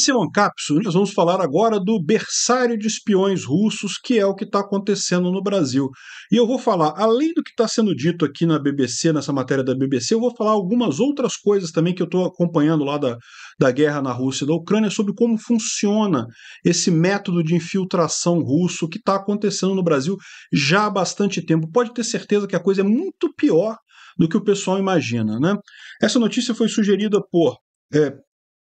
Esse é o nós vamos falar agora do berçário de espiões russos, que é o que está acontecendo no Brasil. E eu vou falar, além do que está sendo dito aqui na BBC, nessa matéria da BBC, eu vou falar algumas outras coisas também que eu estou acompanhando lá da, da guerra na Rússia e da Ucrânia, sobre como funciona esse método de infiltração russo que está acontecendo no Brasil já há bastante tempo. Pode ter certeza que a coisa é muito pior do que o pessoal imagina. Né? Essa notícia foi sugerida por é,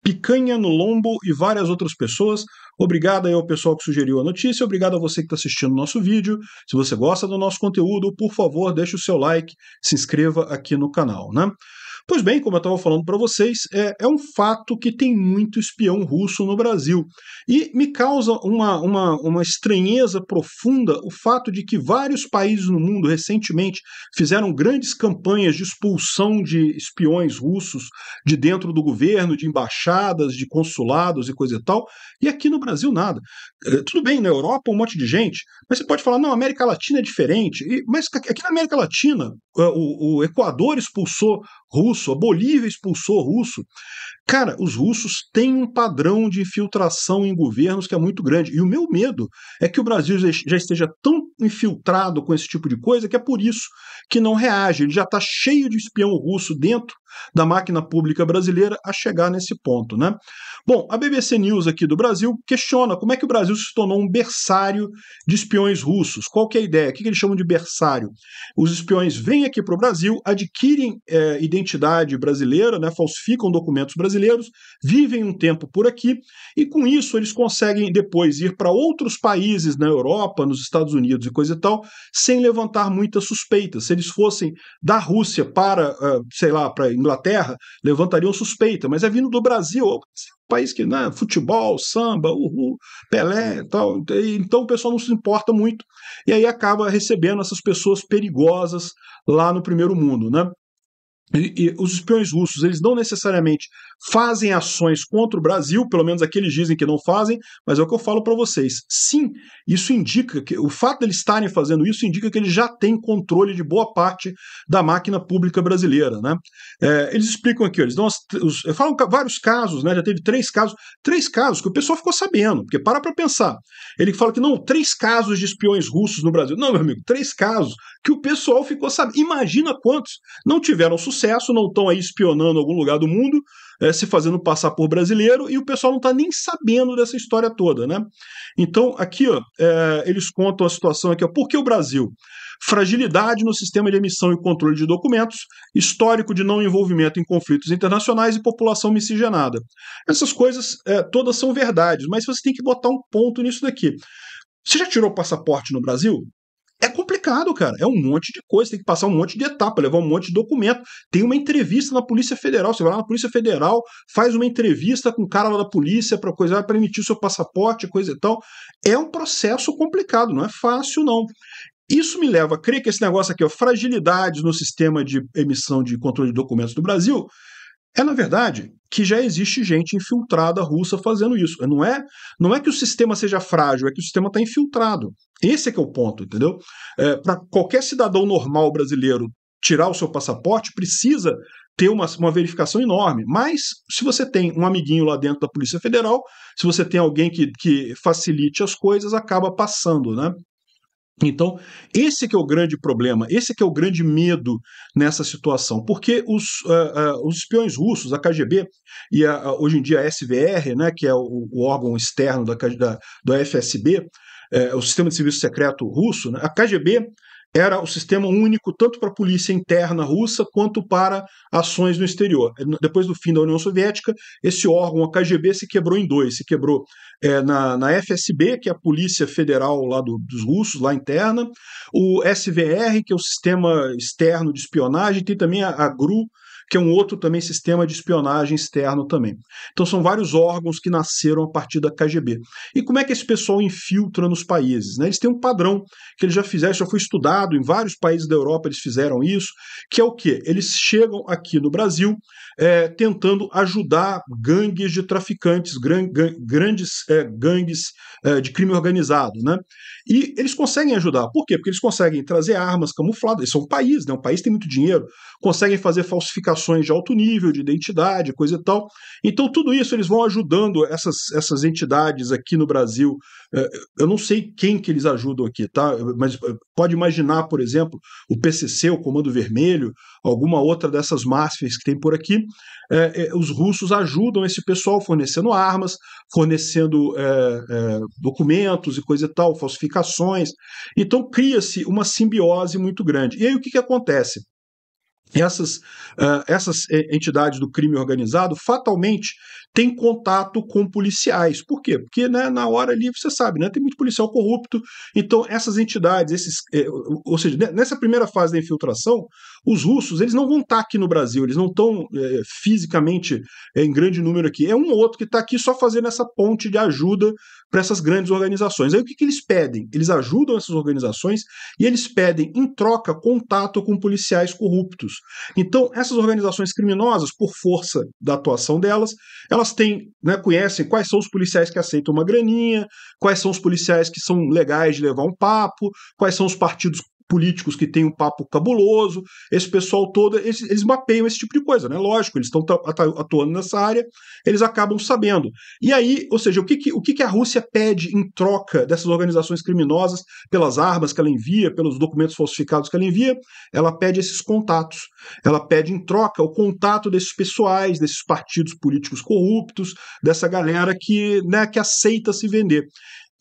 Picanha no Lombo e várias outras pessoas. Obrigado aí ao pessoal que sugeriu a notícia, obrigado a você que está assistindo o nosso vídeo. Se você gosta do nosso conteúdo, por favor, deixe o seu like, se inscreva aqui no canal, né? Pois bem, como eu estava falando para vocês, é, é, um fato que tem muito espião russo no Brasil. E me causa uma, uma, uma estranheza profunda o fato de que vários países no mundo recentemente fizeram grandes campanhas de expulsão de espiões russos de dentro do governo, de embaixadas, de consulados e coisa e tal. E aqui no Brasil, nada. É, tudo bem, na Europa, um monte de gente, mas você pode falar, não, América Latina é diferente. E, mas aqui na América Latina, é, o, o Equador expulsou russo, a Bolívia expulsou russo. Cara, os russos têm um padrão de infiltração em governos que é muito grande. E o meu medo é que o Brasil já esteja tão infiltrado com esse tipo de coisa que é por isso que não reage. Ele já está cheio de espião russo dentro da máquina pública brasileira a chegar nesse ponto, né? Bom, a BBC News aqui do Brasil questiona como é que o Brasil se tornou um berçário de espiões russos. Qual que é a ideia? O que, eles chamam de berçário? Os espiões vêm aqui para o Brasil, adquirem é, identidade brasileira, né, falsificam documentos brasileiros brasileiros, vivem um tempo por aqui e com isso eles conseguem depois ir para outros países na Europa, nos Estados Unidos e coisa e tal, sem levantar muitas suspeitas. Se eles fossem da Rússia para, uh, sei lá, para Inglaterra, levantariam suspeita, mas é vindo do Brasil, é país que, né, futebol, samba, uhul, Pelé e tal. Então o pessoal não se importa muito e aí acaba recebendo essas pessoas perigosas lá no primeiro mundo, né? E, e, os espiões russos, eles não necessariamente fazem ações contra o Brasil, pelo menos aqueles dizem que não fazem, mas é o que eu falo para vocês. Sim, isso indica que o fato deles estarem fazendo isso indica que eles já têm controle de boa parte da máquina pública brasileira, né? É, eles explicam aqui, eles dão as, os, eh, falam vários casos, né? Já teve três casos, três casos que o pessoal ficou sabendo, porque para para pensar. Ele fala que não, três casos de espiões russos no Brasil. Não, meu amigo, três casos que o pessoal ficou sabendo. Imagina quantos não tiveram sucesso sucesso, não estão aí espionando algum lugar do mundo, é, se fazendo passar por brasileiro, e o pessoal não está nem sabendo dessa história toda, né? Então, aqui, ó, é, eles contam a situação aqui, ó, por que o Brasil? Fragilidade no sistema de emissão e controle de documentos, histórico de não envolvimento em conflitos internacionais e população miscigenada. Essas coisas é, todas são verdades, mas você tem que botar um ponto nisso daqui. Você já tirou passaporte no Brasil? É complicado, cara. É um monte de coisa. Tem que passar um monte de etapa, levar um monte de documento. Tem uma entrevista na Polícia Federal. Você vai lá na Polícia Federal, faz uma entrevista com o cara lá da polícia para coisa, para emitir o seu passaporte, coisa e tal. É um processo complicado, não é fácil, não. Isso me leva a crer que esse negócio aqui, ó, fragilidades no sistema de emissão de controle de documentos do Brasil, é, na verdade, que já existe gente infiltrada russa fazendo isso. Não é, não é que o sistema seja frágil, é que o sistema está infiltrado. Esse é que é o ponto, entendeu? É, Para qualquer cidadão normal brasileiro tirar o seu passaporte, precisa ter uma, uma verificação enorme. Mas se você tem um amiguinho lá dentro da Polícia Federal, se você tem alguém que, que facilite as coisas, acaba passando, né? Então, esse que é o grande problema, esse que é o grande medo nessa situação, porque os, uh, uh, os espiões russos, a KGB e a, a, hoje em dia a SVR, né, que é o, o órgão externo da, da, do FSB, é, eh, o Sistema de Serviço Secreto Russo, né, a KGB era o sistema único tanto para a polícia interna russa quanto para ações no exterior. Depois do fim da União Soviética, esse órgão, a KGB, se quebrou em dois. Se quebrou é, na, na, FSB, que é a Polícia Federal lá do, dos russos, lá interna, o SVR, que é o sistema externo de espionagem, tem também a, a GRU, que é um outro também sistema de espionagem externo também. Então são vários órgãos que nasceram a partir da KGB. E como é que esse pessoal infiltra nos países? Né? Eles têm um padrão que eles já fizeram, já foi estudado em vários países da Europa, eles fizeram isso, que é o quê? Eles chegam aqui no Brasil é, tentando ajudar gangues de traficantes, gran, gan, grandes é, gangues é, de crime organizado. Né? E eles conseguem ajudar. Por quê? Porque eles conseguem trazer armas camufladas, eles são um país, né? um país tem muito dinheiro, conseguem fazer falsificações relações de alto nível, de identidade, coisa e tal. Então, tudo isso eles vão ajudando essas, essas entidades aqui no Brasil. É, eu não sei quem que eles ajudam aqui, tá? Mas é, pode imaginar, por exemplo, o PCC, o Comando Vermelho, alguma outra dessas máfias que tem por aqui. É, os russos ajudam esse pessoal fornecendo armas, fornecendo documentos e coisa e tal, falsificações. Então, cria-se uma simbiose muito grande. E aí, o que, que acontece? essas, uh, essas entidades do crime organizado fatalmente tem contato com policiais. Por quê? Porque né, na hora ali, você sabe, né, tem muito policial corrupto. Então, essas entidades, esses, é, ou seja, nessa primeira fase da infiltração, os russos eles não vão estar tá aqui no Brasil, eles não estão é, fisicamente é, em grande número aqui. É um ou outro que está aqui só fazendo essa ponte de ajuda para essas grandes organizações. Aí o que, que eles pedem? Eles ajudam essas organizações e eles pedem, em troca, contato com policiais corruptos. Então, essas organizações criminosas, por força da atuação delas, elas elas têm, né, conhecem quais são os policiais que aceitam uma graninha, quais são os policiais que são legais de levar um papo, quais são os partidos políticos que têm um papo cabuloso, esse pessoal todo, eles, eles mapeiam esse tipo de coisa, né? Lógico, eles estão atuando nessa área, eles acabam sabendo. E aí, ou seja, o que, que, o que, que a Rússia pede em troca dessas organizações criminosas pelas armas que ela envia, pelos documentos falsificados que ela envia? Ela pede esses contatos. Ela pede em troca o contato desses pessoais, desses partidos políticos corruptos, dessa galera que, né, que aceita se vender.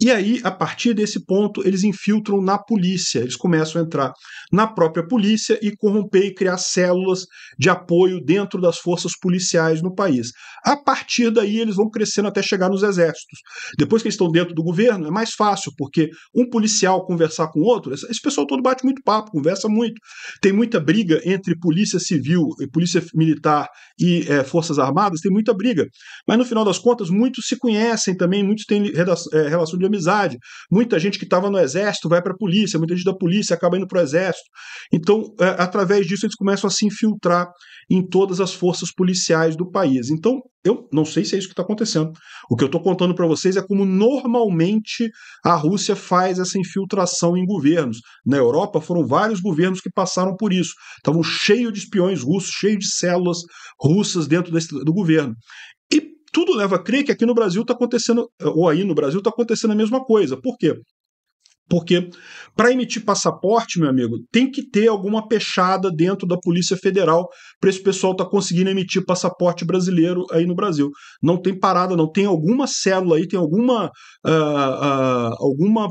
E aí, a partir desse ponto, eles infiltram na polícia, eles começam a entrar na própria polícia e corromper e criar células de apoio dentro das forças policiais no país. A partir daí, eles vão crescendo até chegar nos exércitos. Depois que eles estão dentro do governo, é mais fácil, porque um policial conversar com outro, esse pessoal todo bate muito papo, conversa muito. Tem muita briga entre polícia civil, polícia militar e é, forças armadas, tem muita briga. Mas no final das contas, muitos se conhecem também, muitos têm é, relação de amizade. Muita gente que estava no exército vai para a polícia, muita gente da polícia acaba indo para o exército. Então, é, através disso, eles começam a se infiltrar em todas as forças policiais do país. Então, eu não sei se é isso que está acontecendo. O que eu estou contando para vocês é como normalmente a Rússia faz essa infiltração em governos. Na Europa foram vários governos que passaram por isso. Estavam cheios de espiões russos, cheios de células russas dentro desse, do governo tudo leva a crer que aqui no Brasil está acontecendo, ou aí no Brasil está acontecendo a mesma coisa. Por quê? Porque para emitir passaporte, meu amigo, tem que ter alguma pechada dentro da Polícia Federal para esse pessoal estar tá conseguindo emitir passaporte brasileiro aí no Brasil. Não tem parada, não tem alguma célula aí, tem alguma uh, uh, alguma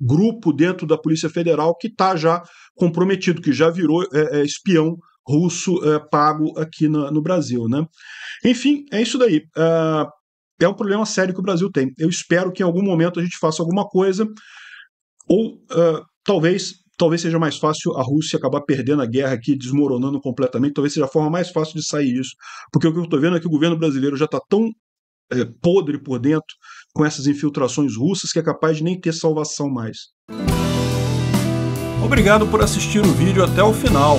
grupo dentro da Polícia Federal que está já comprometido, que já virou é, é, espião russo é, pago aqui no, no, Brasil. Né? Enfim, é isso daí. É, é um problema sério que o Brasil tem. Eu espero que em algum momento a gente faça alguma coisa, ou é, talvez talvez seja mais fácil a Rússia acabar perdendo a guerra aqui, desmoronando completamente, talvez seja a forma mais fácil de sair disso. Porque o que eu estou vendo é que o governo brasileiro já está tão é, podre por dentro com essas infiltrações russas que é capaz de nem ter salvação mais. Obrigado por assistir o vídeo até o final.